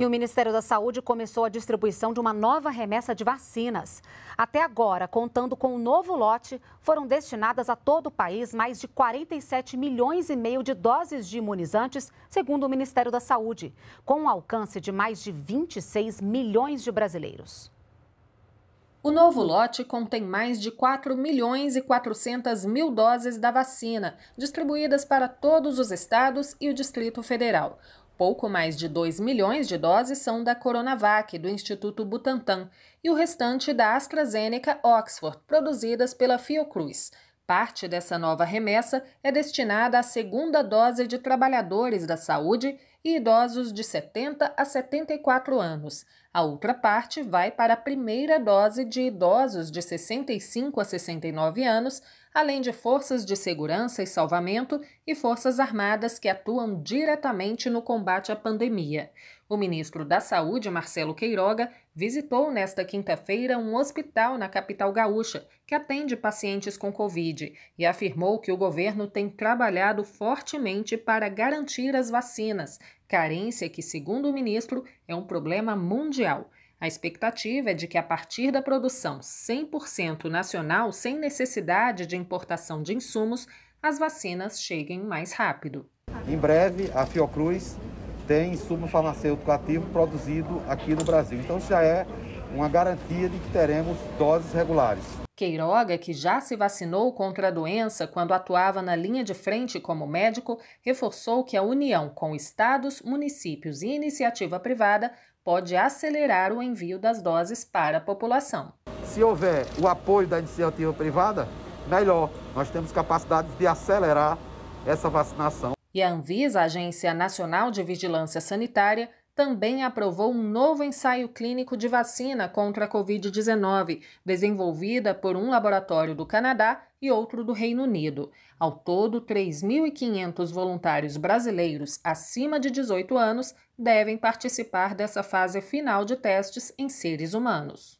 E o Ministério da Saúde começou a distribuição de uma nova remessa de vacinas. Até agora, contando com um novo lote, foram destinadas a todo o país mais de 47 milhões e meio de doses de imunizantes, segundo o Ministério da Saúde, com um alcance de mais de 26 milhões de brasileiros. O novo lote contém mais de 4 milhões e 400 mil doses da vacina, distribuídas para todos os estados e o Distrito Federal. Pouco mais de 2 milhões de doses são da Coronavac, do Instituto Butantan, e o restante da AstraZeneca Oxford, produzidas pela Fiocruz. Parte dessa nova remessa é destinada à segunda dose de trabalhadores da saúde e idosos de 70 a 74 anos. A outra parte vai para a primeira dose de idosos de 65 a 69 anos, além de forças de segurança e salvamento e forças armadas que atuam diretamente no combate à pandemia. O ministro da Saúde, Marcelo Queiroga, visitou nesta quinta-feira um hospital na capital gaúcha que atende pacientes com Covid e afirmou que o governo tem trabalhado fortemente para garantir as vacinas carência que, segundo o ministro, é um problema mundial. A expectativa é de que, a partir da produção 100% nacional, sem necessidade de importação de insumos, as vacinas cheguem mais rápido. Em breve, a Fiocruz tem insumo farmacêutico ativo produzido aqui no Brasil. Então, já é uma garantia de que teremos doses regulares. Queiroga, que já se vacinou contra a doença quando atuava na linha de frente como médico, reforçou que a união com estados, municípios e iniciativa privada pode acelerar o envio das doses para a população. Se houver o apoio da iniciativa privada, melhor. Nós temos capacidade de acelerar essa vacinação. E a Anvisa, a Agência Nacional de Vigilância Sanitária, também aprovou um novo ensaio clínico de vacina contra a Covid-19, desenvolvida por um laboratório do Canadá e outro do Reino Unido. Ao todo, 3.500 voluntários brasileiros acima de 18 anos devem participar dessa fase final de testes em seres humanos.